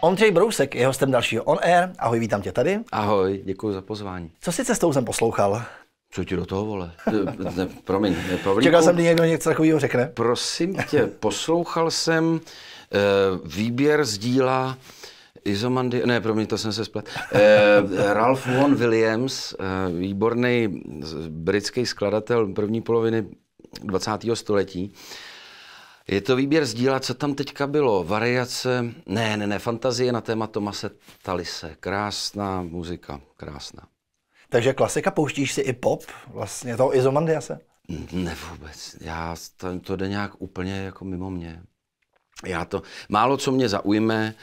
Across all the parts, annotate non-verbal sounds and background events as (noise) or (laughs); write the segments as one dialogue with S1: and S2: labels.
S1: Ondřej Brousek je hostem dalšího On Air. Ahoj, vítám tě tady.
S2: Ahoj, děkuji za
S1: pozvání. Co si cestou jsem poslouchal? Co ti do
S2: toho, vole? Ne, promiň, ne, Pavlíku. Čekal jsem, kdy
S1: někdo něco takového řekne. Prosím tě,
S2: poslouchal jsem e, výběr z díla Izomandy, ne, promiň, to jsem se splet. Eh, Ralph Vaughan Williams, eh, výborný britský skladatel první poloviny 20. století. Je to výběr z díla, co tam teďka bylo. Variace, ne, ne, ne, fantazie na téma Tomase Talise. Krásná muzika, krásná.
S1: Takže klasika, pouštíš si i pop, vlastně toho Izomandiase?
S2: Ne vůbec, já, to, to jde nějak úplně jako mimo mě. Já to, málo co mě zaujme,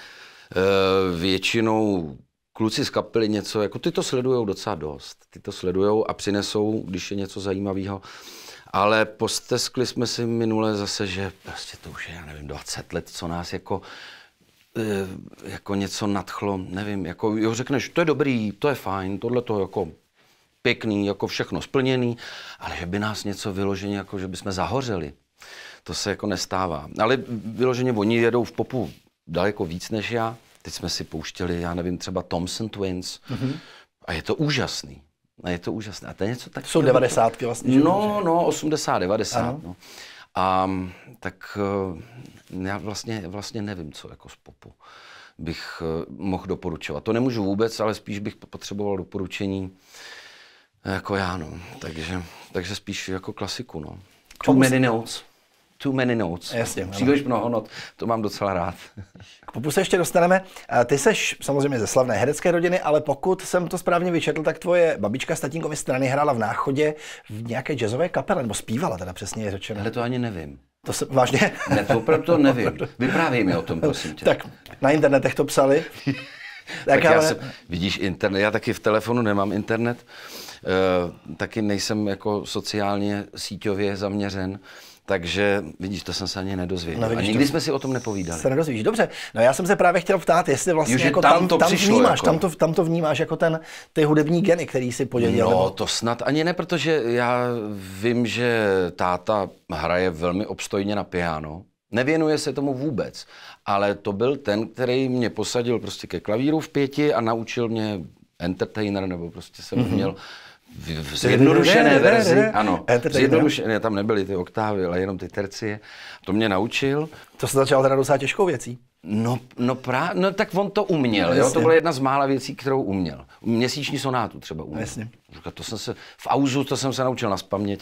S2: Eh, většinou kluci z kapely něco, jako ty to sledujou docela dost, ty to sledujou a přinesou, když je něco zajímavého. Ale posteskli jsme si minule zase, že prostě to už je, já nevím, 20 let, co nás jako eh, jako něco nadchlo, nevím, jako jo, řekneš, to je dobrý, to je fajn, tohle to jako pěkný, jako všechno splněný, ale že by nás něco vyloženě, jako že by jsme zahořeli, to se jako nestává. Ale vyloženě oni jedou v popu daleko víc než já. Teď jsme si pouštěli, já nevím, třeba Thompson Twins mm-hmm. a je to úžasný. A je to úžasné. A to je něco tak... Jsou devadesátky vlastně. No, no, 80, 90. No. A tak eh, já vlastně, vlastně nevím, co jako z popu bych eh, mohl doporučovat. To nemůžu vůbec, ale spíš bych potřeboval doporučení eh, jako já, no. Takže, takže spíš jako klasiku, no. Two minutes too many notes. Jasně, Příliš ano. mnoho not, to mám docela rád.
S1: K popu se ještě dostaneme. Ty jsi samozřejmě ze slavné herecké rodiny, ale pokud jsem to správně vyčetl, tak tvoje babička z tatínkovy strany hrála v náchodě v nějaké jazzové kapele, nebo zpívala teda přesně je řečeno. Ale to ani nevím. To se, vážně? Ne, to
S2: opravdu to nevím. (laughs) Vyprávěj mi o tom, prosím tě. Tak
S1: na internetech to psali. (laughs) tak, tak ale... já jsem,
S2: vidíš internet, já taky v telefonu nemám internet, Uh, taky nejsem jako sociálně síťově zaměřen, takže vidíš, to jsem se ani nedozvěděl. No, vidíš, a nikdy to... jsme si o tom nepovídali.
S1: Se nedozvíš, dobře. No já jsem se právě chtěl ptát, jestli vlastně Juž, jako tam, tam, to tam přišlo, vnímáš, jako... tam, to, tam to vnímáš jako ten, ty hudební geny, který si podělil. No nebo...
S2: to snad ani ne, protože já vím, že táta hraje velmi obstojně na piano. Nevěnuje se tomu vůbec, ale to byl ten, který mě posadil prostě ke klavíru v pěti a naučil mě entertainer, nebo prostě jsem mm-hmm. měl v zjednodušené verzi, ano, eh, zjednodušené, tam nebyly ty oktávy, ale jenom ty tercie. To mě naučil.
S1: To se začal teda docela těžkou věcí.
S2: No, no, prá, no tak on to uměl, no, jo? to byla jedna z mála věcí, kterou uměl. Měsíční sonátu třeba uměl. Jasně. to jsem se, v auzu to jsem se naučil na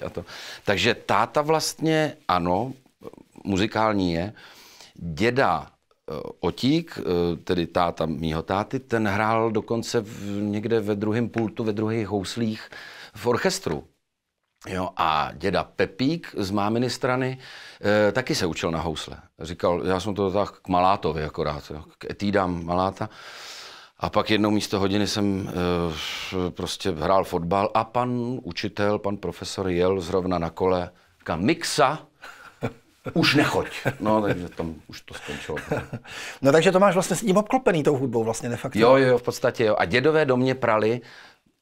S2: a to. Takže táta vlastně, ano, muzikální je, děda Eh, Otík, eh, tedy táta mýho táty, ten hrál dokonce v, někde ve druhém pultu, ve druhých houslích v orchestru. Jo, a děda Pepík z máminy strany e, taky se učil na housle. Říkal, já jsem to tak k Malátovi akorát, jo, k etídám Maláta. A pak jednou místo hodiny jsem e, prostě hrál fotbal a pan učitel, pan profesor jel zrovna na kole, kam mixa, už nechoď. No, takže tam už to skončilo. (laughs)
S1: no takže to máš vlastně s ním obklopený tou hudbou vlastně de facto. Jo, jo,
S2: v podstatě jo. A dědové do mě prali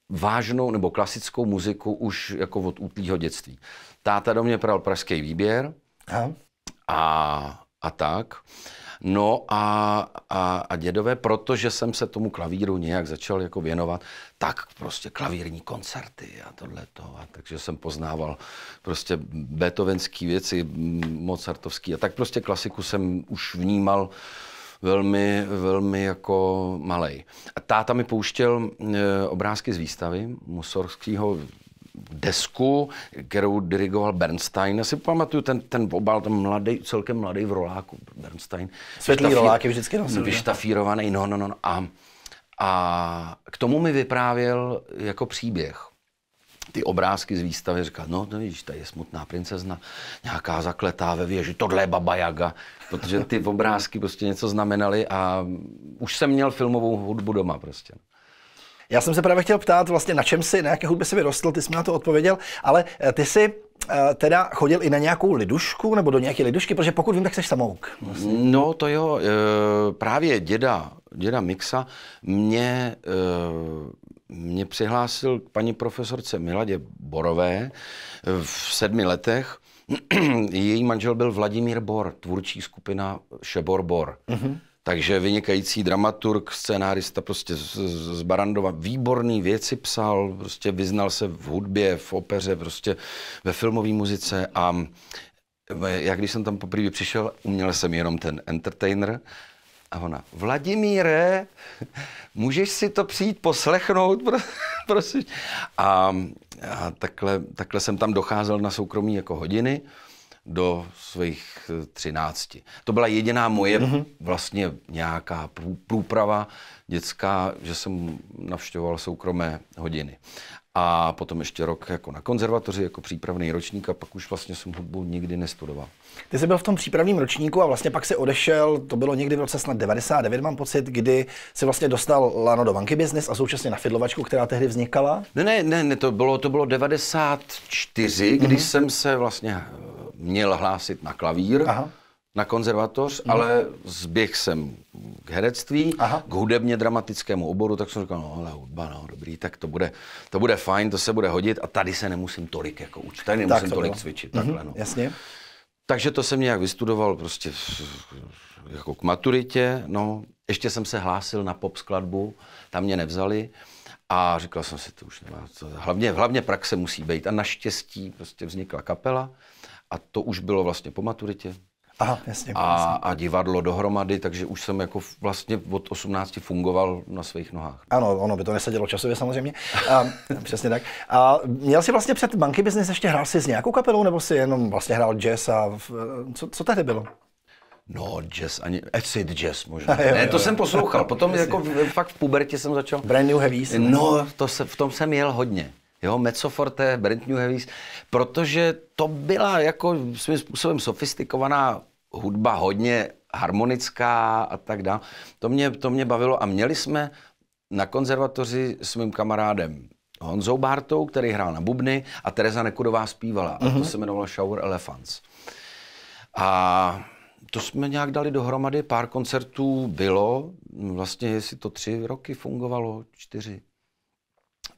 S2: vážnou nebo klasickou muziku už jako od útlýho dětství. Táta do mě pral pražský výběr Aha. a, a tak. No a, a, a dědové, protože jsem se tomu klavíru nějak začal jako věnovat, tak prostě klavírní koncerty a to. A takže jsem poznával prostě beethovenské věci, mozartovský a tak prostě klasiku jsem už vnímal velmi, velmi jako malej. A táta mi pouštěl e, obrázky z výstavy Musorského desku, kterou dirigoval Bernstein. Já si pamatuju ten, ten obal, ten mladý, celkem mladý v roláku Bernstein. Světlý Vyštafí... je vždycky nosil. Vyštafírovaný, no, no, no. no. A, a k tomu mi vyprávěl jako příběh ty obrázky z výstavy, říkal, no, no vidíš, tady je smutná princezna, nějaká zakletá ve věži, tohle je Baba Jaga, protože ty obrázky prostě něco znamenaly a už jsem měl filmovou hudbu doma prostě.
S1: Já jsem se právě chtěl ptát, vlastně na čem si, na jaké hudbě si vyrostl, ty jsi mi na to odpověděl, ale eh, ty si eh, teda chodil i na nějakou lidušku nebo do nějaké lidušky, protože pokud vím, tak jsi samouk.
S2: Vlastně. No to jo, eh, právě děda, děda Mixa mě, mě přihlásil k paní profesorce Miladě Borové v sedmi letech. (clears throat) Její manžel byl Vladimír Bor, tvůrčí skupina Šebor Bor. Mm-hmm. Takže vynikající dramaturg, scénárista prostě z, z Barandova, výborný věci psal, prostě vyznal se v hudbě, v opeře, prostě ve filmové muzice a já když jsem tam poprvé přišel, uměl jsem jenom ten entertainer a ona, Vladimíre, můžeš si to přijít poslechnout, (laughs) prosím. A, a takhle, takhle jsem tam docházel na soukromí jako hodiny do svých eh, třinácti. To byla jediná moje mm-hmm. vlastně nějaká průprava dětská, že jsem navštěvoval soukromé hodiny. A potom ještě rok jako na konzervatoři, jako přípravný ročník a pak už vlastně jsem hudbu nikdy nestudoval.
S1: Ty jsi byl v tom přípravném ročníku a vlastně pak se odešel, to bylo někdy v roce snad 99, mám pocit, kdy se vlastně dostal lano do banky business a současně na fidlovačku, která tehdy vznikala?
S2: Ne, ne, ne, ne to, bylo, to bylo 94, kdy mm-hmm. jsem se vlastně eh, měl hlásit na klavír, Aha. na konzervatoř, no. ale zběh jsem k herectví, Aha. k hudebně dramatickému oboru, tak jsem říkal, no ale hudba, no dobrý, tak to bude, to bude fajn, to se bude hodit a tady se nemusím tolik jako učit, tady nemusím tak tolik bylo. cvičit, mm-hmm. takhle no. Jasně. Takže to jsem nějak vystudoval prostě jako k maturitě, no. Ještě jsem se hlásil na pop skladbu, tam mě nevzali. A říkal jsem si, to už nemá co. Hlavně, hlavně praxe musí být. A naštěstí prostě vznikla kapela a to už bylo vlastně po maturitě.
S1: Aha, jasně, a, jasně.
S2: a divadlo dohromady, takže už jsem jako vlastně od 18 fungoval na svých
S1: nohách. Ano, ono by to nesedělo časově samozřejmě. A, (laughs) přesně tak. A měl jsi vlastně před Banky Business ještě hrál si s nějakou kapelou, nebo si jenom vlastně hrál jazz a co, co tehdy bylo?
S2: No, jazz, ani acid jazz možná. (laughs) jo, ne, to jo, jsem poslouchal. Potom (laughs) jako
S1: fakt v pubertě
S2: jsem začal. Brand New heavy. No, no, to se, v tom jsem jel hodně jo, Mezzoforte, Brent New Heavies, protože to byla jako svým způsobem sofistikovaná hudba, hodně harmonická a tak dále. To mě, to mě bavilo a měli jsme na konzervatoři s mým kamarádem Honzou Bartou, který hrál na bubny a Tereza Nekudová zpívala. Mm-hmm. A to mhm. se jmenovalo Shower Elephants. A to jsme nějak dali dohromady, pár koncertů bylo, vlastně jestli to tři roky fungovalo, čtyři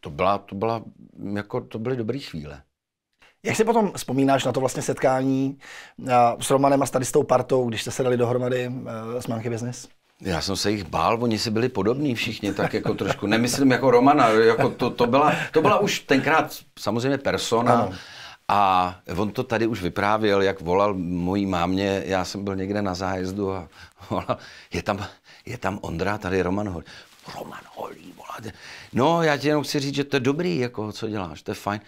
S2: to, byla, to, byla, jako, to byly dobré chvíle.
S1: Jak si potom vzpomínáš na to vlastně setkání eh, s Romanem a tady s tou partou, když jste se dali dohromady eh, s Manky Business?
S2: Já jsem se jich bál, oni si byli podobní všichni, tak jako trošku, nemyslím jako Romana, jako to, to, byla, to byla už tenkrát samozřejmě persona, ano. A on to tady už vyprávěl, jak volal mojí mámě, já jsem byl někde na zájezdu a volal, je tam, je tam Ondra, tady Roman Roman Holý, volat. No, já ti jenom chci říct, že to je dobrý, jako, co děláš, to je fajn.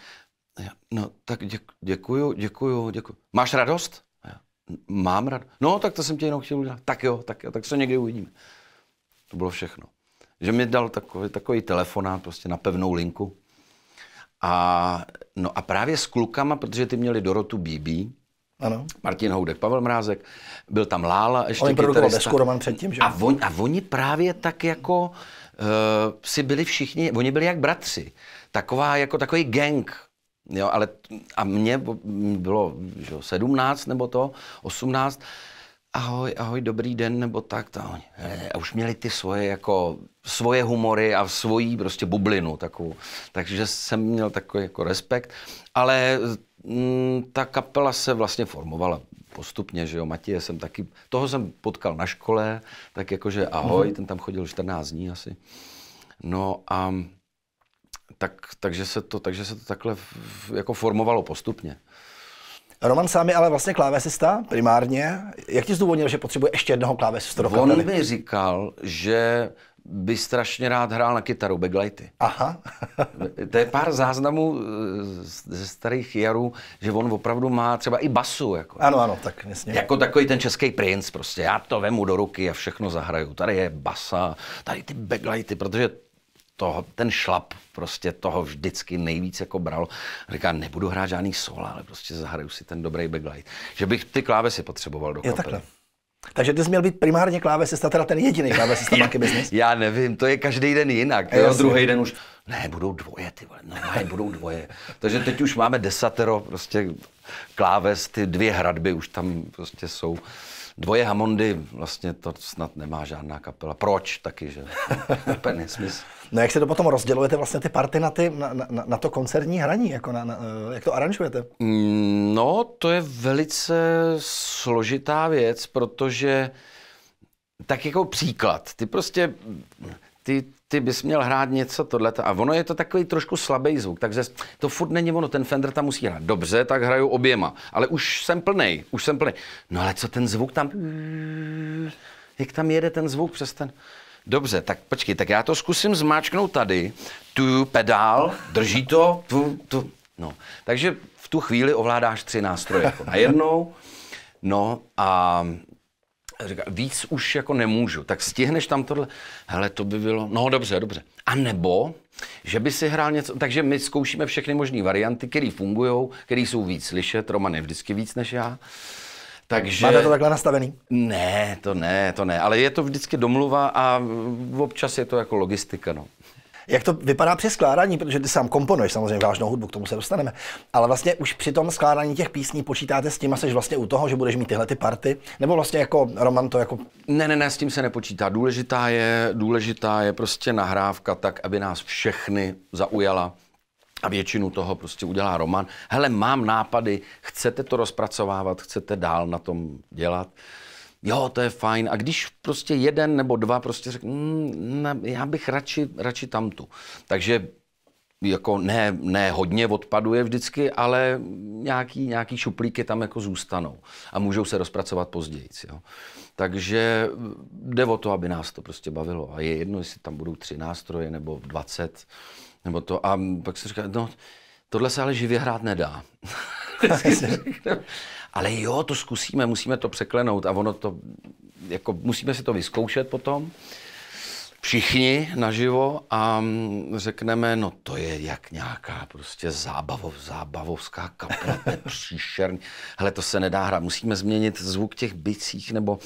S2: Já, no, tak děk, děkuju, děkuju, děkuju. Máš radost? Já, mám radost. No, tak to jsem tě jenom chtěl udělat. Tak jo, tak jo, tak se někdy uvidíme. To bylo všechno. Že mi dal takový, takový telefonát prostě na pevnou linku. A, no a právě s klukama, protože ty měli Dorotu BB, ano. Martin Houdek, Pavel Mrázek, byl tam Lála ještě Oni produkovali desku Roman předtím, že? A, on, a oni právě tak jako uh, si byli všichni, oni byli jak bratři. Taková, jako takový gang, Jo, ale a mě bylo že, 17 nebo to, 18, ahoj, ahoj, dobrý den, nebo tak. To, eh, a už měli ty svoje, jako, svoje humory a svoji prostě bublinu takovou. Takže jsem měl takový jako respekt. Ale Mm, ta kapela se vlastně formovala postupně, že jo, Matěje jsem taky, toho jsem potkal na škole, tak jakože ahoj, mm-hmm. ten tam chodil 14 dní asi. No a tak, takže, se to, takže se to takhle jako formovalo
S1: postupně. Roman sám je ale vlastně klávesista primárně. Jak ti zdůvodnil, že potřebuje ještě jednoho klávesistu On mi
S2: říkal, že by strašně rád hrál na kytaru, backlighty. Aha. (laughs) to je pár záznamů eh, ze starých jarů, že on opravdu má třeba i basu. Jako. Ano, ano,
S1: tak jasně. Jako takový
S2: ten český princ prostě. Já to vemu do ruky a všechno zahraju. Tady je basa, tady ty backlighty, protože toho, ten šlap prostě toho vždycky nejvíc jako bral. Říká, nebudu hrát žádný sola, ale prostě zahraju si ten dobrý backlight. Že bych ty klávesy potřeboval do kapely. Je takhle.
S1: Takže ty jsi měl být primárně klávesista, teda ten jediný klávesista Monkey (laughs) Business.
S2: Já nevím, to je každý den jinak. Jo, druhý den už, ne, budou dvoje, ty vole, no, ne, budou dvoje. Takže teď už máme desatero prostě kláves, ty dvě hradby už tam prostě jsou. Dvoje Hamondy, vlastně to snad nemá žádná kapela. Proč taky, že? (laughs) Úplně smysl?
S1: No jak se to potom rozdělujete vlastně ty party na, ty, na, na, na to koncertní hraní, jako na, na, eh, jak to aranžujete?
S2: Mm, no, to je velice složitá věc, protože tak jako příklad, ty prostě, ty, ty bys měl hrát něco tohle. A ono je to takový trošku slabý zvuk, takže to furt není ono, ten Fender tam musí hrát. Dobře, tak hraju oběma, ale už jsem plnej, už jsem plnej. No ale co ten zvuk tam... Jak tam jede ten zvuk přes ten... Dobře, tak počkej, tak já to zkusím zmáčknout tady. Tu pedál, drží to, tu, tu. No, takže v tu chvíli ovládáš tři nástroje jako najednou. No a Říká, víc už jako nemůžu, tak stihneš tam tohle, hele, to by bylo, no dobře, dobře. A nebo, že by si hrál něco, takže my zkoušíme všechny možné varianty, které fungují, které jsou víc slyšet, Roman je vždycky víc než já. Takže... Máte to
S1: takhle nastavený?
S2: Ne, to ne, to ne, ale je to vždycky domluva a občas je to jako logistika, no
S1: jak to vypadá při skládání, protože ty sám komponuješ samozřejmě vážnou hudbu, k tomu se dostaneme, ale vlastně už při tom skládání těch písní počítáte s tím že vlastně u toho, že budeš mít tyhle ty party, nebo vlastně jako Roman to jako...
S2: Ne, ne, ne, s tím se nepočítá. Důležitá je, důležitá je prostě nahrávka tak, aby nás všechny zaujala a většinu toho prostě udělá Roman. Hele, mám nápady, chcete to rozpracovávat, chcete dál na tom dělat jo, to je fajn. A když prostě jeden nebo dva prostě řekl, mm, ne, já bych radši, radši tamtu. Takže jako ne, ne hodně odpaduje vždycky, ale nějaký, nějaký šuplíky tam jako zůstanou a můžou se rozpracovat později. Jo. Takže eh, jde o to, aby nás to prostě bavilo. A je jedno, jestli tam budou tři nástroje nebo dvacet, nebo to. A pak se říká, no, tohle se ale živě hrát nedá. (laughs) ale jo, to zkusíme, musíme to překlenout a ono to, jako musíme si to vyzkoušet potom všichni naživo a mm, řekneme, no to je jak nějaká prostě zábavov, zábavovská kapela, to je příšerný. Hele, to se nedá hrát, musíme změnit zvuk těch bicích, nebo,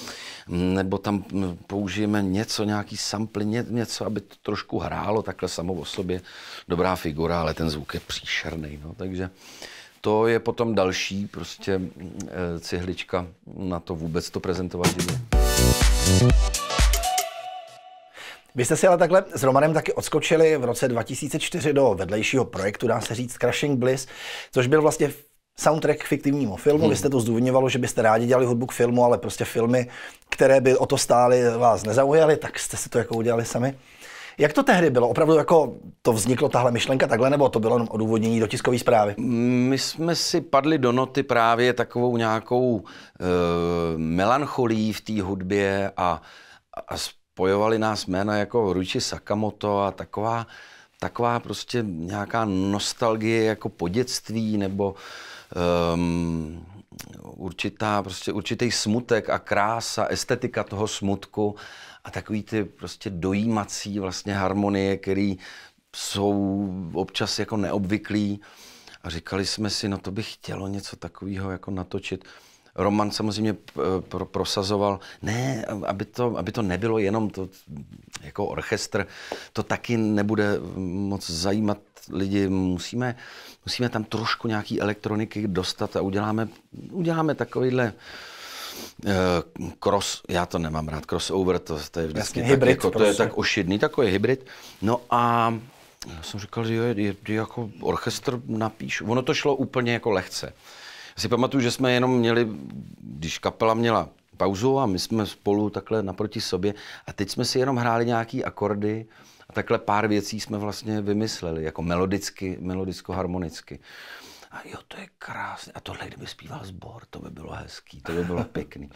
S2: mm, nebo tam mm, použijeme něco, nějaký sample, něco, aby to trošku hrálo takhle samo o sobě. Dobrá figura, ale ten zvuk je příšerný, no, takže to je potom další prostě mm, eh, cihlička na to vůbec to prezentovat živě.
S1: Vy jste si ale takhle s Romanem taky odskočili v roce 2004 do vedlejšího projektu, dá se říct, Crashing Bliss, což byl vlastně soundtrack k fiktivnímu filmu. Hmm. Vy jste to zdůvodňovalo, že byste rádi dělali hudbu k filmu, ale prostě filmy, které by o to stály, vás nezaujaly, tak jste si to jako udělali sami. Jak to tehdy bylo? Opravdu jako to vzniklo tahle myšlenka takhle, nebo to bylo jenom odůvodnění do tiskové zprávy? My
S2: jsme si padli do noty právě takovou nějakou e, eh, melancholí v té hudbě a, a spojovali nás jména jako Ruči Sakamoto a taková, taková prostě nějaká nostalgie jako po dětství nebo um, určitá, prostě určitý smutek a krása, estetika toho smutku a takový ty prostě dojímací vlastně harmonie, které jsou občas jako neobvyklý. A říkali jsme si, no to by chtělo něco takového jako natočit. Roman samozřejmě eh, pro, prosazoval, ne, aby to, aby to nebylo jenom to, jako orchestr, to taky nebude moc zajímat lidi, musíme, musíme tam trošku nějaký elektroniky dostat a uděláme, uděláme takovýhle uh, Eh, cross, já to nemám rád, crossover, to, to je vždycky Jasně, tak, hybrid, jako, prostě. to je tak ošidný, takový hybrid. No a já jsem říkal, že je, je, je jako orchestr napíš. Ono to šlo úplně jako lehce. Já si pamatuju, že jsme jenom měli, když kapela měla pauzu a my jsme spolu takhle naproti sobě a teď jsme si jenom hráli nějaký akordy a takhle pár věcí jsme vlastně vymysleli, jako melodicky, melodicko-harmonicky. A jo, to je krásné. A tohle, kdyby zpíval sbor, to by bylo hezký, to by bylo pěkný.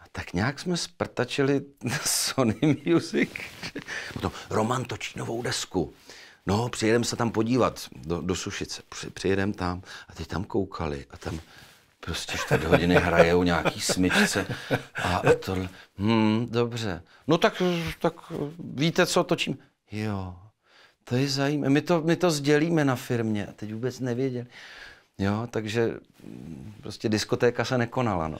S2: A tak nějak jsme sprtačili Sony Music, potom Roman točí novou desku. No, přijedeme se tam podívat do, do Sušice. Při, přijedeme tam a ty tam koukali a tam prostě čtvrt hodiny hrajou nějaký smyčce a, a tohle. hm, dobře. No tak, tak víte, co točím? Jo, to je zajímavé. My to, my to sdělíme na firmě a teď vůbec nevěděli. Jo, takže mm, prostě diskotéka se nekonala. No.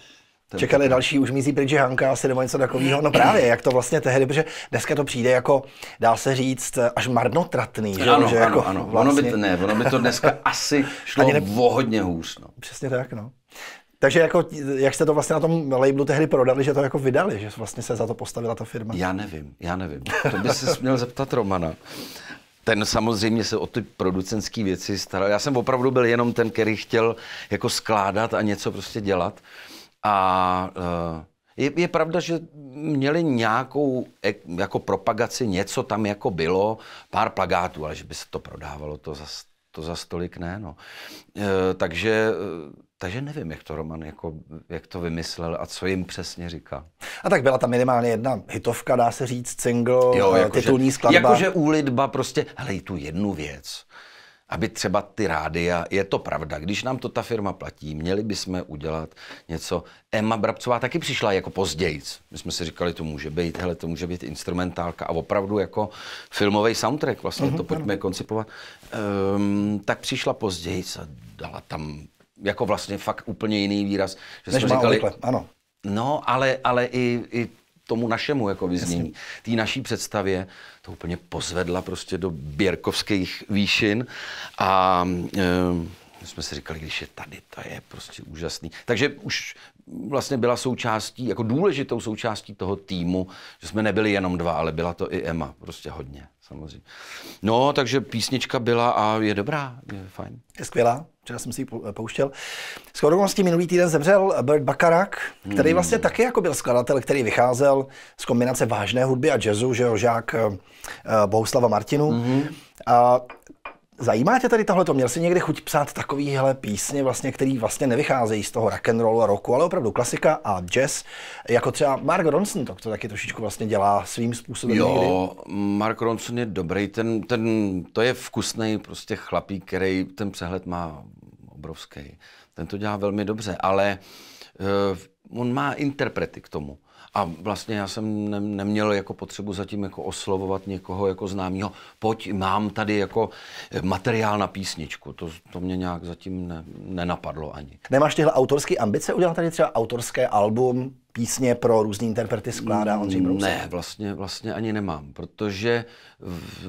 S1: Čekali další už mizí pryč Hanka asi nebo něco takového. No právě, jak to vlastně tehdy, protože dneska to přijde jako, dá se říct, až marnotratný. Že? Ano, že ano, jako ano. Vlastně... Ono by vlastně- to,
S2: ne, ono by to dneska (laughs) asi šlo ne... o hodně hůř. No.
S1: Přesně tak, no. Takže jako, jak jste to vlastně na tom labelu tehdy prodali, že to jako vydali, že vlastně se za to postavila ta firma? Já nevím,
S2: já nevím. To by se měl zeptat Romana ten samozřejmě se o ty producenské věci staral. Já jsem opravdu byl jenom ten, který chtěl jako skládat a něco prostě dělat. A eh, je, je pravda, že měli nějakou jako propagaci, něco tam jako bylo, pár plagátů, ale že by se to prodávalo, to za, to za stolik ne. No. Eh, takže eh, takže nevím, jak to Roman jako, jak to vymyslel a co jim přesně říká.
S1: A tak byla tam minimálně jedna hitovka, dá se říct, single, jo, jako titulní že, skladba. Jakože úlitba
S2: prostě, hele, tu jednu věc, aby třeba ty rádia, je to pravda, když nám to ta firma platí, měli bychom udělat něco. Emma Brabcová taky přišla jako pozdějc. My jsme si říkali, to může být, hele, to může být instrumentálka a opravdu jako filmový soundtrack, vlastně mm-hmm, to pojďme ano. koncipovat. Um, tak přišla pozdějc a dala tam jako vlastně fakt úplně jiný výraz. Že Než jsme říkali, ano. No, ale, ale i, i tomu našemu jako vyznění, té naší představě, to úplně pozvedla prostě do běrkovských výšin a e, jsme si říkali, když je tady, to je prostě úžasný. Takže už vlastně byla součástí, jako důležitou součástí toho týmu, že jsme nebyli jenom dva, ale byla to i Emma, prostě hodně samozřejmě. No, takže písnička byla a je dobrá, je fajn.
S1: Je skvělá. Včera jsem si ji pouštěl. S okolností minulý týden zemřel Bert Bakarak, který hmm. vlastně taky jako byl skladatel, který vycházel z kombinace vážné hudby a jazzu, že jo, žák eh, eh, Bohuslava Martinu. Hmm. A Zajímá tě tady tohleto? Měl jsi někdy chuť psát takovýhle písně, vlastně, který vlastně nevycházejí z toho rock'n'rollu a roku, ale opravdu klasika a jazz, jako třeba Mark Ronson, to, to taky trošičku vlastně dělá svým způsobem. Jo,
S2: někdy. Mark Ronson je dobrý, ten, ten, to je vkusný prostě chlapík, který ten přehled má obrovský. Ten to dělá velmi dobře, ale uh, on má interprety k tomu. A vlastně já jsem ne, neměl jako potřebu zatím jako oslovovat někoho jako známého. Pojď, mám tady jako eh, materiál na písničku. To, to mě nějak zatím ne, nenapadlo ani.
S1: Nemáš tyhle autorské ambice udělat tady třeba autorské album, písně pro různý interprety skládá Ondřej mm, Brousek? Ne,
S2: vlastně, vlastně ani nemám, protože v,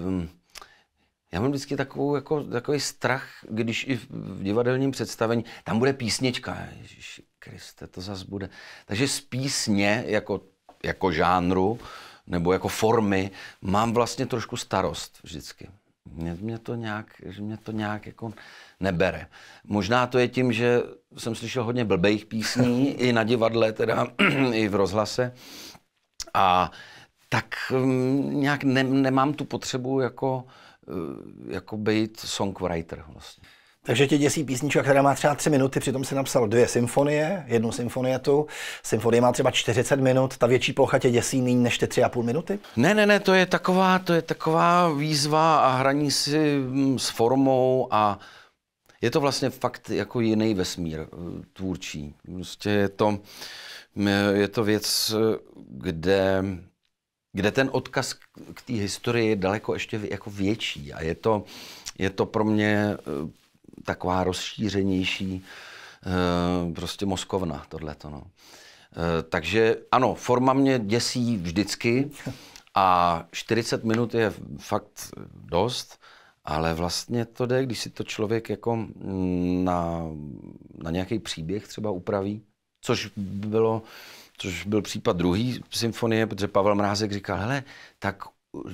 S2: já mám vždycky takovou, jako, takový strach, když i v divadelním představení, tam bude písnička, ježiši, Kriste, to zas bude. Takže z písně jako, jako žánru nebo jako formy mám vlastně trošku starost vždycky. Mě, mě, to nějak, že mě to nějak jako nebere. Možná to je tím, že jsem slyšel hodně blbejch písní (laughs) i na divadle, teda (clears throat) i v rozhlase. A tak mm, nějak ne, nemám tu potřebu jako, eh, jako být songwriter vlastně.
S1: Takže tě děsí písnička, která má třeba tři minuty, přitom si napsal dvě symfonie, jednu symfonietu. Symfonie má třeba 40 minut, ta větší plocha tě děsí méně než ty tři a půl minuty?
S2: Ne, ne, ne, to je taková, to je taková výzva a hraní si mm, s formou a je to vlastně fakt jako jiný vesmír eh, tvůrčí. Prostě je to, mm, je to věc, kde, kde ten odkaz k té historii je daleko ještě jako větší a je to, je to pro mě eh, taková rozšířenější eh, prostě mozkovna tohleto. No. Eh, takže ano, forma mě děsí vždycky (laughs) a 40 minut je fakt dost, ale vlastně to jde, když si to člověk jako mm, na, na nějaký příběh třeba upraví, což bylo, což byl případ druhý symfonie, protože Pavel Mrázek říkal, hele, tak,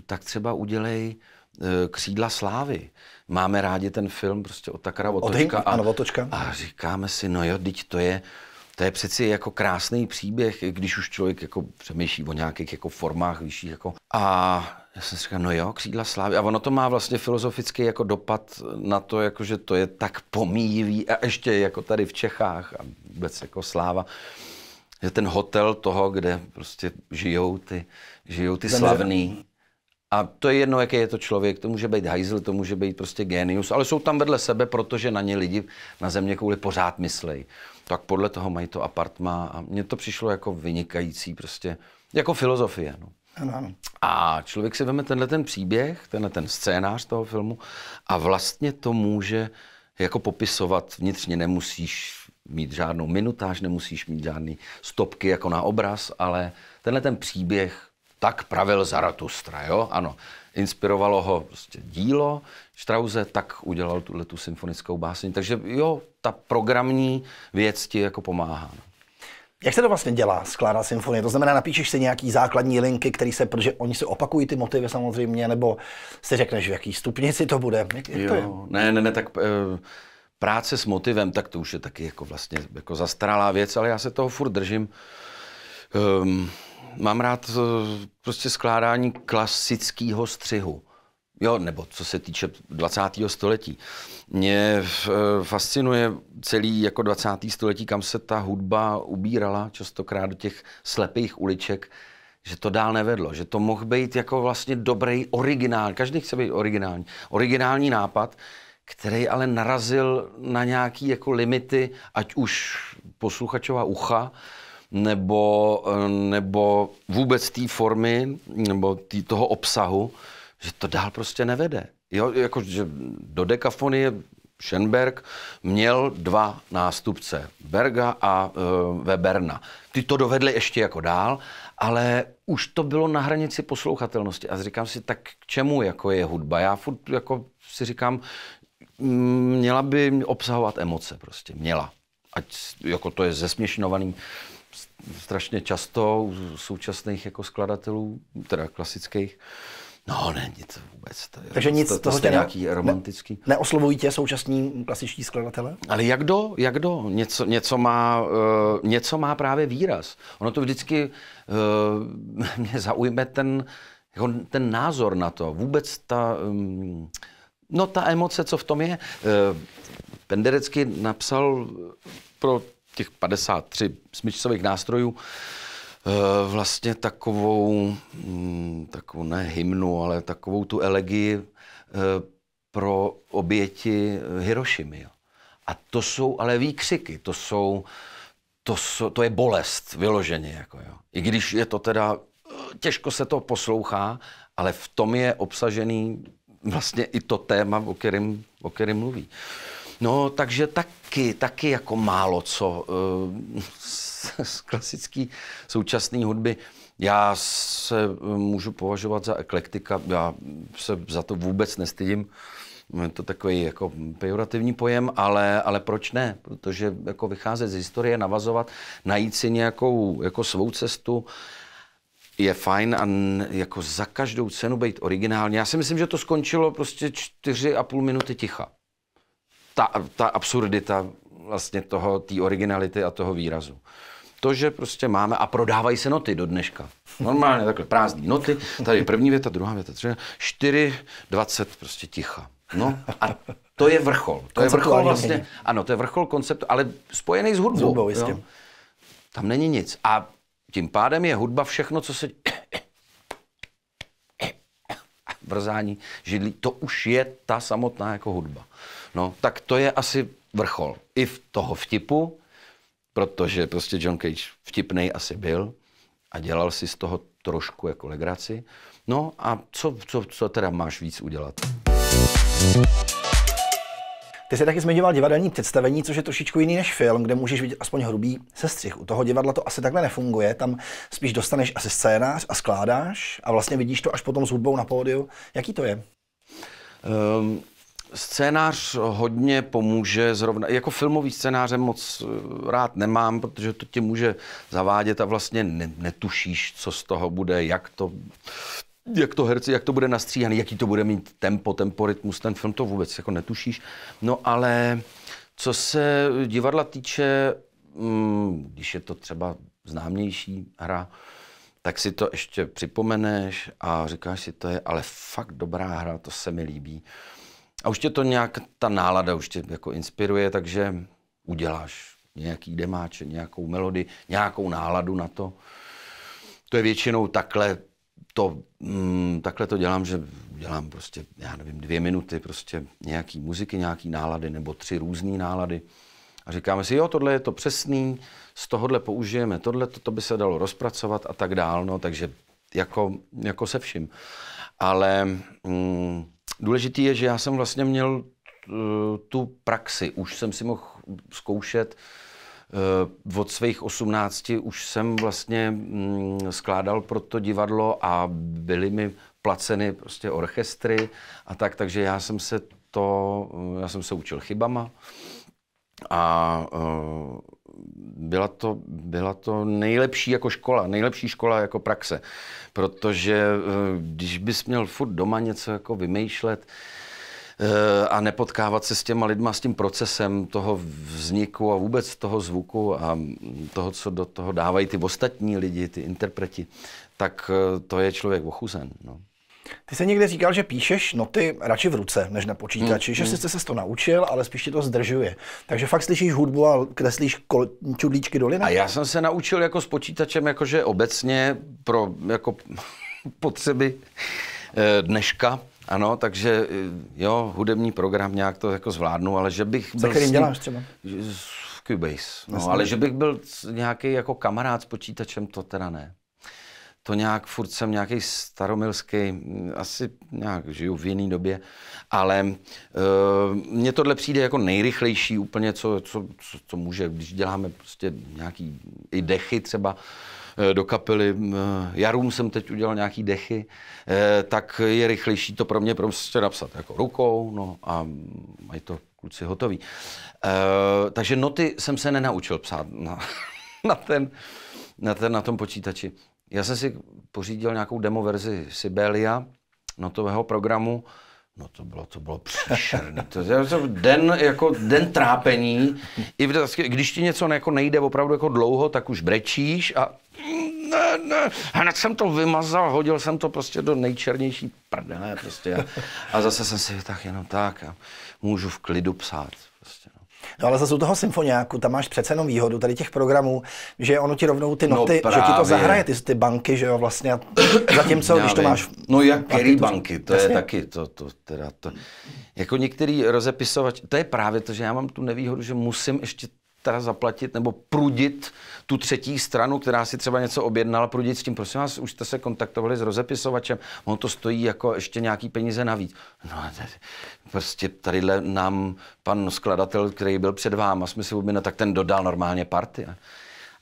S2: tak třeba udělej eh, křídla slávy máme rádi ten film prostě od Takara Otočka. A, ano,
S1: Otočka. A
S2: říkáme si, no jo, teď to je, to je přeci jako krásný příběh, když už člověk jako přemýšlí o nějakých jako formách vyšších. Jako. A já jsem si říkal, no jo, křídla slávy. A ono to má vlastně filozofický jako dopad na to, jako, že to je tak pomíjivý a ještě jako tady v Čechách a vůbec jako sláva že ten hotel toho, kde prostě žijou ty, žijou ty slavný, a to je jedno, jaký je to člověk, to může být hajzl, to může být prostě genius, ale jsou tam vedle sebe, protože na ně lidi na země kvůli pořád myslej. Tak podle toho mají to apartma a mně to přišlo jako vynikající prostě, jako filozofie. No. Ano, ano. A člověk si veme tenhle ten příběh, tenhle ten scénář toho filmu a vlastně to může jako popisovat vnitřně. Nemusíš mít žádnou minutáž, nemusíš mít žádný stopky jako na obraz, ale tenhle ten příběh tak pravil Zaratustra, jo, ano. Inspirovalo ho prostě dílo Strauze, tak udělal tuhle tu symfonickou básni, Takže jo, ta programní věc ti jako pomáhá. No.
S1: Jak se to vlastně dělá, skládá symfonie? To znamená, napíšeš si nějaký základní linky, které se, protože oni se opakují ty motivy samozřejmě, nebo si řekneš, v jaký stupnici to bude? Jak, jak jo, to je?
S2: Ne, ne, ne, tak e, práce s motivem, tak to už je taky jako vlastně jako zastaralá věc, ale já se toho furt držím. Um, mám rád eh, prostě skládání klasického střihu. Jo, nebo co se týče 20. století. Mě eh, fascinuje celý jako 20. století, kam se ta hudba ubírala, častokrát do těch slepých uliček, že to dál nevedlo, že to mohl být jako vlastně dobrý originál, každý chce být originální, originální nápad, který ale narazil na nějaké jako limity, ať už posluchačová ucha, nebo, eh, nebo vůbec té formy nebo tý, toho obsahu, že to dál prostě nevede. Jo, jako, že do dekafonie Schönberg měl dva nástupce, Berga a e, Weberna. Ty to dovedli ještě jako dál, ale už to bylo na hranici poslouchatelnosti. A říkám si, tak k čemu jako je hudba? Já furt jako si říkám, mm, měla by obsahovat emoce prostě, měla. Ať jako to je zesměšnovaný strašně často u současných jako skladatelů, teda klasických, No, ne, nic vůbec. To je, Takže nic to, to toho tě nějaký ne, romantický.
S1: Ne, neoslovují tě současní klasičtí skladatele?
S2: Ale jak do, jak do, něco, něco, má, uh, něco má právě výraz. Ono to vždycky uh, (laughs) mě zaujme ten, jako ten názor na to. Vůbec ta, um, no ta emoce, co v tom je. Uh, eh, Penderecky napsal pro těch 53 smyčcových nástrojů eh, vlastně takovou, mm, takovou ne hymnu, ale takovou tu elegii eh, pro oběti eh, Hirošimy. A to jsou ale výkřiky, to jsou, to, jsou, to je bolest vyloženě. Jako jo. I když je to teda, těžko se to poslouchá, ale v tom je obsažený vlastně i to téma, o kterém, o kterém mluví. No, takže taky, taky jako málo co eh, z klasické současné hudby. Já se eh, můžu považovat za eklektika, já se za to vůbec nestydím. Je to takový jako pejorativní pojem, ale, ale proč ne? Protože jako vycházet z historie, navazovat, najít si nějakou jako svou cestu, je fajn a jako za každou cenu být originální. Já si myslím, že to skončilo prostě čtyři a půl minuty ticha ta, ta absurdita vlastně toho, té originality a toho výrazu. To, že prostě máme a prodávají se noty do dneška. Normálně takhle prázdné noty, tady první věta, druhá věta, třeba čtyři, dvacet prostě ticha. No a to je vrchol. To je vrchol vlastně, ano, to je vrchol konceptu, ale spojený s hudbou. S hudbou jistě. Jo. Tam není nic. A tím pádem je hudba všechno, co se (coughs) (coughs) (coughs) vrzání židlí, to už je ta samotná jako hudba. No, tak to je asi vrchol. I v toho vtipu, protože prostě John Cage vtipnej asi byl a dělal si z toho trošku jako legraci. No a co, co, co teda máš víc udělat?
S1: Ty jsi taky zmiňoval divadelní představení, což je trošičku jiný než film, kde můžeš vidět aspoň hrubý sestřih. U toho divadla to asi takhle nefunguje, tam spíš dostaneš asi scénář a skládáš a vlastně vidíš to až potom s hudbou na pódiu. Jaký to je?
S2: Um, Scénář hodně pomůže, zrovna, jako filmový scénáře moc eh, rád nemám, protože to tě může zavádět a vlastně ne, netušíš, co z toho bude, jak to, jak to herci, jak to bude nastříhané, jaký to bude mít tempo, temporitmus, ten film to vůbec jako netušíš. No ale co se divadla týče, mm, když je to třeba známější hra, tak si to ještě připomeneš a říkáš si, to je ale fakt dobrá hra, to se mi líbí. A už tě to nějak, ta nálada už tě jako inspiruje, takže uděláš nějaký demáče, nějakou melodii, nějakou náladu na to. To je většinou takhle to, mm, takhle to dělám, že dělám prostě, já nevím, dvě minuty prostě nějaký muziky, nějaký nálady nebo tři různé nálady. A říkáme si, jo, tohle je to přesný, z tohohle použijeme tohle, to, to by se dalo rozpracovat a tak dál, no, takže jako, jako se vším. Ale mm, důležitý je, že já jsem vlastně měl eh, tu praxi. Už jsem si mohl zkoušet eh, od svých 18 už jsem vlastně mm, skládal pro to divadlo a byly mi placeny prostě orchestry a tak, takže já jsem se to, eh, já jsem se učil chybama a byla to, byla to nejlepší jako škola, nejlepší škola jako praxe, protože eh, když bys měl furt doma něco jako vymýšlet, eh, a nepotkávat se s těma lidma, s tím procesem toho vzniku a vůbec toho zvuku a toho, co do toho dávají ty ostatní lidi, ty interpreti, tak eh, to je člověk ochuzen. No.
S1: Ty jsi někde říkal, že píšeš noty radši v ruce než na počítači, hmm. že hmm. sice se to naučil, ale spíš ti to zdržuje. Takže fakt slyšíš hudbu a kreslíš kol, čudlíčky dolina? A já jsem se naučil
S2: jako s počítačem, jakože obecně pro jako (laughs) potřeby eh, dneška, ano, takže eh, jo, hudební program nějak to jako zvládnu, ale že bych byl... Za kterým děláš třeba? Cubase. No, ale že bych byl nějaký jako kamarád s počítačem, to teda ne to nějak, furt jsem nějaký staromilský, asi nějak žiju v jiný době, ale e, mně tohle přijde jako nejrychlejší úplně, co, co, co, co může, když děláme prostě nějaký i dechy třeba, eh, do kapely. Eh, Jarům jsem teď udělal nějaký dechy, tak je rychlejší to pro mě prostě napsat jako rukou, no a mají to kluci hotový. Takže noty jsem se nenaučil psát na, (laughs) na, ten, na, ten, na tom počítači. Já jsem si pořídil nějakou demo verzi Sibelia, notového programu, No to bylo, to bylo příšerné. To je den, jako den trápení. I v, vlastně, když ti něco jako nejde opravdu jako dlouho, tak už brečíš a ne, ne. Hned jsem to vymazal, hodil jsem to prostě do nejčernější prdele prostě. A, a zase jsem si tak jenom tak a můžu v klidu psát. Prostě.
S1: No. No ale zase u toho symfoniáku, tam máš přece jenom výhodu tady těch programů, že ono ti rovnou ty no noty, no že ti to zahraje, ty, ty banky, že jo, vlastně, zatímco, Já když vím. to máš... No jak který to, banky, to jasně. je taky, to, to, teda to,
S2: jako některý rozepisovač, to je právě to, že já mám tu nevýhodu, že musím ještě teda zaplatit nebo prudit tu třetí stranu, která si třeba něco objednala, prudit s tím, prosím vás, už jste se kontaktovali s rozepisovačem, ono to stojí jako ještě nějaký peníze navíc. No prostě tadyhle nám pan skladatel, který byl před váma, jsme si objednali, tak ten dodal normálně party. Ne?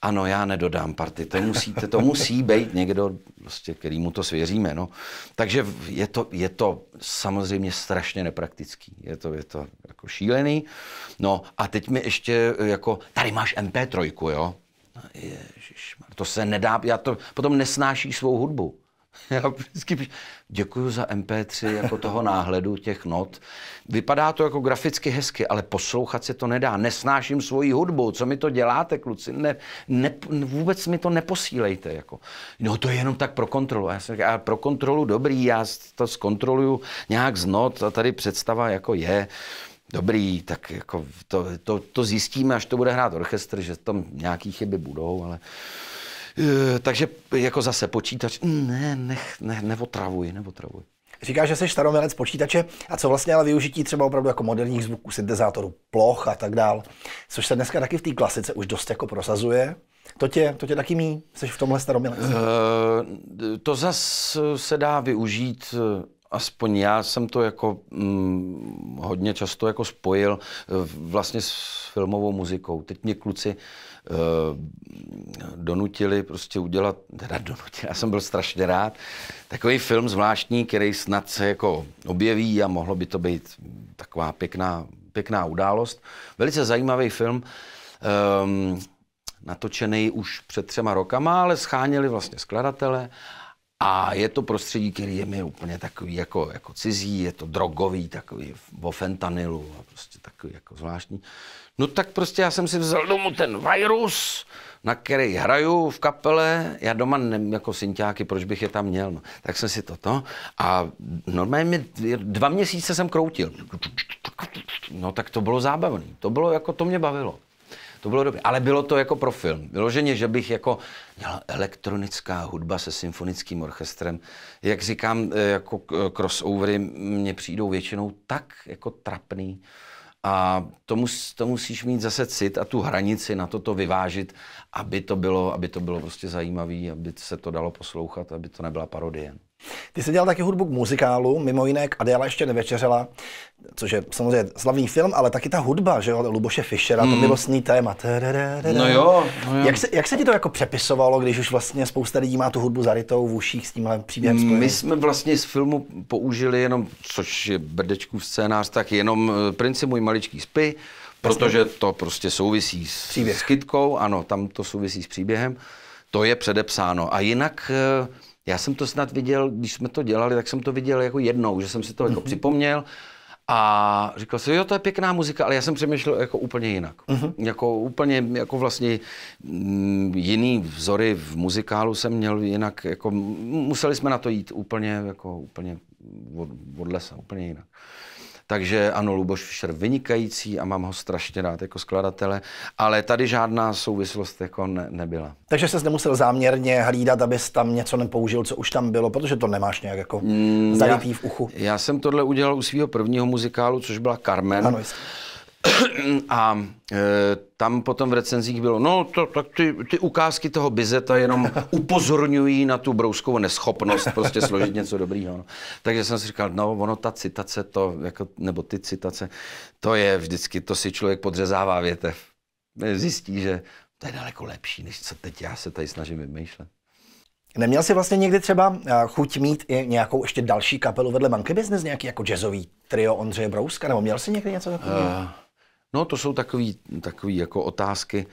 S2: ano, já nedodám party, to, musíte, to musí být někdo, prostě, který mu to svěříme. No. Takže je to, je to samozřejmě strašně nepraktický, je to, je to jako šílený. No a teď mi ještě eh, jako, tady máš MP3, jo? No, Ježiš, to se nedá, já to potom nesnáší svou hudbu. (laughs) Já vždycky píšu, děkuju za MP3 jako toho náhledu těch not. Vypadá to jako graficky hezky, ale poslouchat se to nedá. Nesnáším svoji hudbu, co mi to děláte, kluci? Ne, ne, vůbec mi to neposílejte. Jako. No to je jenom tak pro kontrolu. A já jsem řekl, a pro kontrolu dobrý, já to zkontroluju nějak z not a tady představa jako je. Dobrý, tak jako to, to, to zjistíme, až to bude hrát orchestr, že tam nějaký chyby budou, ale... Eh, takže jako
S1: zase počítač, ne, nech, ne, neotravuj, neotravuj. Říkáš, že jsi staromělec počítače, a co vlastně ale využití třeba opravdu jako moderních zvuků, syntezátorů, ploch a tak dál, což se dneska taky v té klasice už dost jako prosazuje. To tě, to tě taky mí, jsi v tomhle staromělec. Uh,
S2: to zase se dá využít eh, aspoň já jsem to jako hm, hodně často jako spojil vlastně s filmovou muzikou. Teď mě kluci Eh, donutili prostě udělat, teda donutili, já jsem byl strašně rád, takový film zvláštní, který snad se jako objeví a mohlo by to být taková pěkná, pěkná událost. Velice zajímavý film, um, natočený už před třema rokama, ale scháněli vlastně skladatele a je to prostředí, který je mi úplně takový jako, jako cizí, je to drogový, takový o fentanylu a prostě takový jako zvláštní. No tak prostě já jsem si vzal domů ten virus, na který hraju v kapele, já doma nem, jako synťáky, proč bych je tam měl, no. tak jsem si toto a normálně dva měsíce jsem kroutil. No tak to bylo zábavný, to bylo jako, to mě bavilo. To bylo dobré. Ale bylo to jako pro film. Vyloženě, že bych jako měl elektronická hudba se symfonickým orchestrem. Jak říkám, eh, jako eh, crossovery mě přijdou většinou tak jako trapný. A to, mus, to musíš mít zase cit a tu hranici na toto vyvážit, aby to bylo, aby to bylo prostě zajímavé, aby se to dalo poslouchat, aby to nebyla parodie.
S1: Ty jsi dělal taky hudbu k muzikálu, mimo jiné k Adéla ještě nevečeřela, což je samozřejmě slavný film, ale taky ta hudba, že jo, Luboše Fischera, mm. to hmm. milostný téma. No jo, no jo. Jak, se, jak se ti to jako přepisovalo, když už vlastně spousta lidí má tu hudbu zarytou v uších s tímhle příběhem hmm, spojeným? My jsme
S2: vlastně z filmu použili jenom, což je brdečku scénář, tak jenom eh, princi můj maličký spy, protože to prostě souvisí s, Příběh. s kytkou, ano, tam to souvisí s příběhem. To je předepsáno. A jinak eh, já jsem to snad viděl, když jsme to dělali, tak jsem to viděl jako jednou, že jsem si to jako mm-hmm. připomněl a říkal jsem, jo, to je pěkná muzika, ale já jsem přemýšlel jako úplně jinak. Mm-hmm. Jako úplně, jako vlastně mm, jiný vzory v muzikálu jsem měl jinak, jako museli jsme na to jít úplně, jako úplně od, od lesa, úplně jinak. Takže ano, Luboš Fischer vynikající a mám ho strašně rád jako skladatele, ale tady žádná souvislost jako ne, nebyla.
S1: Takže jsi nemusel záměrně hlídat, abys tam něco nepoužil, co už tam bylo, protože to nemáš nějak jako mm, zalitý v uchu.
S2: Já, já jsem tohle udělal u svého prvního muzikálu, což byla Carmen. Ano, jestli. (clears throat) A e, tam potom v recenzích bylo, no to, tak ty, ty ukázky toho Bizeta jenom upozorňují na tu brouskou neschopnost prostě složit něco dobrýho. No. Takže jsem si říkal, no ono ta citace, to, jako, nebo ty citace, to je vždycky, to si člověk podřezává větev. Zjistí, že to je daleko lepší, než co teď já se tady snažím vymýšlet.
S1: Neměl jsi vlastně někdy třeba e, chuť mít i nějakou ještě další kapelu vedle Monkey Business, nějaký jako jazzový trio Ondřeje Brouska, nebo měl jsi někdy něco takového? Uh.
S2: No, to jsou takový, takový jako otázky.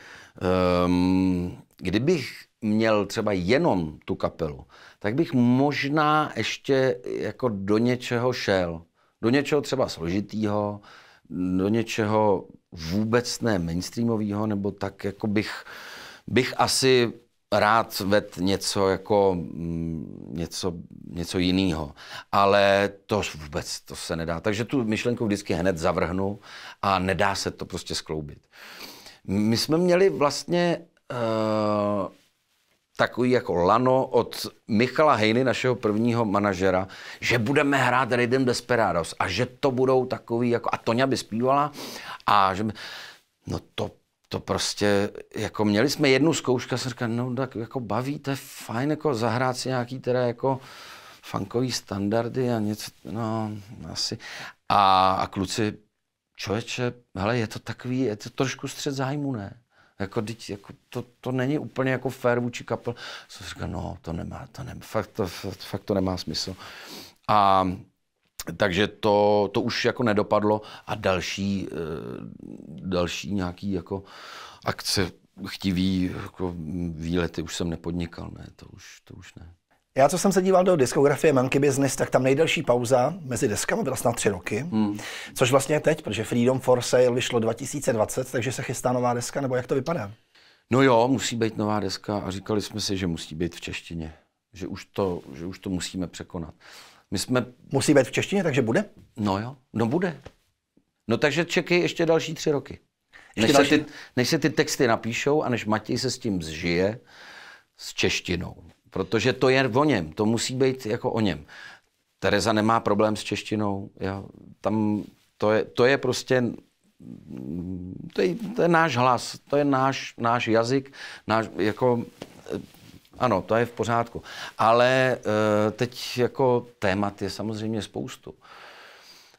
S2: Um, kdybych měl třeba jenom tu kapelu, tak bych možná ještě jako do něčeho šel. Do něčeho třeba složitýho, do něčeho vůbec ne mainstreamového, nebo tak jako bych, bych asi rád ved něco jako mm, něco, něco jiného. Ale to vůbec to se nedá. Takže tu myšlenku vždycky hned zavrhnu a nedá se to prostě skloubit. My jsme měli vlastně uh, takový jako lano od Michala Hejny, našeho prvního manažera, že budeme hrát Raiden Desperados a že to budou takový jako, a Tonia by zpívala a že, no to to prostě, jako měli jsme jednu zkoušku a jsem říkal, no tak jako baví, to je fajn, jako zahrát si nějaký teda jako funkový standardy a něco, no asi. A, a kluci, člověče, hele, je to takový, je to trošku střed zájmu, ne? Jako, teď, jako to, to, není úplně jako fair vůči kapel. Jsem říkal, no, to nemá, to nemá, fakt to, fakt to nemá smysl. A takže to, to už jako nedopadlo a další, eh, další nějaký jako akce chtivý jako výlety už jsem nepodnikal, ne, to už, to už
S1: ne. Já, co jsem se díval do diskografie Monkey Business, tak tam nejdelší pauza mezi deskama byla snad tři roky, hmm. což vlastně teď, protože Freedom for Sale vyšlo 2020, takže se chystá nová deska, nebo jak to vypadá?
S2: No jo, musí být nová deska a říkali jsme si, že musí být v češtině, že už to, že už to musíme překonat. My jsme... Musí být v češtině, takže bude? No jo, no bude. No takže čekej ještě další tři roky. než, další... Se ty, než se ty texty napíšou a než Matěj se s tím zžije, s češtinou. Protože to je o něm, to musí být jako o něm. Tereza nemá problém s češtinou, jo. tam to je, to je prostě to je, to je náš hlas, to je náš, náš jazyk, náš, jako ano, to je v pořádku. Ale eh, teď jako témat je samozřejmě spoustu.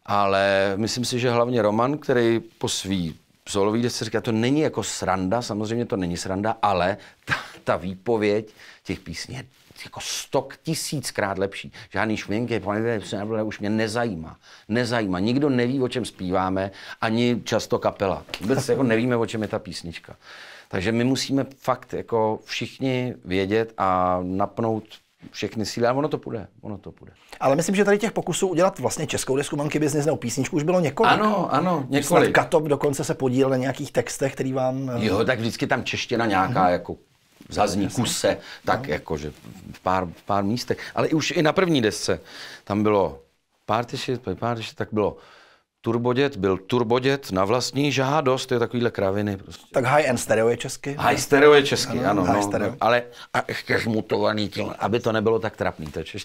S2: Ale myslím si, že hlavně Roman, který po svý solový desce říká, to není jako sranda, samozřejmě to není sranda, ale ta, ta výpověď těch písní je jako stok tisíckrát lepší. Žádný šminky, už mě nezajímá. Nezajímá. Nikdo neví, o čem zpíváme, ani často kapela. Vůbec jako nevíme, o čem je ta písnička. Takže my musíme fakt jako všichni vědět a napnout
S1: všechny síly a ono to půjde, ono to půjde. Ale myslím, že tady těch pokusů udělat vlastně českou desku Monkey Business nebo písničku už bylo několik. Ano,
S2: ano, několik. Snad
S1: Katop dokonce se podílel na nějakých textech, který vám... Eh, jo,
S2: tak vždycky tam čeština nějaká uh-huh. jako zazní kuse, tak no. jako, že v pár, v pár místech. Ale už i na první desce tam bylo pár pár tyši, tak bylo Turbodět byl turbodět na vlastní žádost, je takovýhle kraviny. Prostě.
S1: Tak high-end stereo je česky? High stereo je česky, ano. ano high no, stereo. No,
S2: ale a ještě zmutovaný, aby to nebylo tak trapný, to ještě.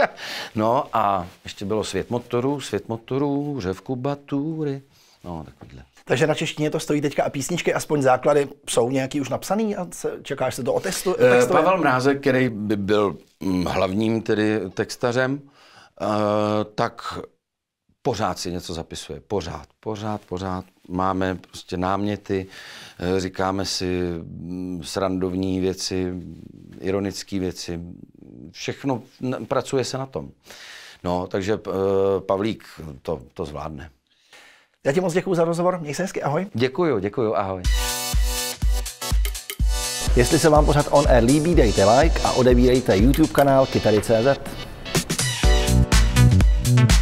S2: (laughs) no a ještě bylo svět motorů, svět
S1: motorů, řevku batury, no takovýhle. Takže na češtině to stojí teďka a písničky, aspoň základy, jsou nějaký už napsaný a čekáš se to o testu? Eh, Textu? Pavel Mrázek,
S2: který by byl mm, hlavním tedy textařem, eh, tak pořád si něco zapisuje, pořád, pořád, pořád. Máme prostě náměty, eh, říkáme si mm, srandovní věci, ironické věci, všechno, pracuje se na tom. No, takže eh, Pavlík to,
S1: to zvládne. Já ti moc děkuji za rozhovor, měj se hezky, ahoj. Děkuji, děkuji, ahoj. Jestli se vám pořád On Air líbí, dejte like a odebírejte YouTube kanál Kytary.cz. thank you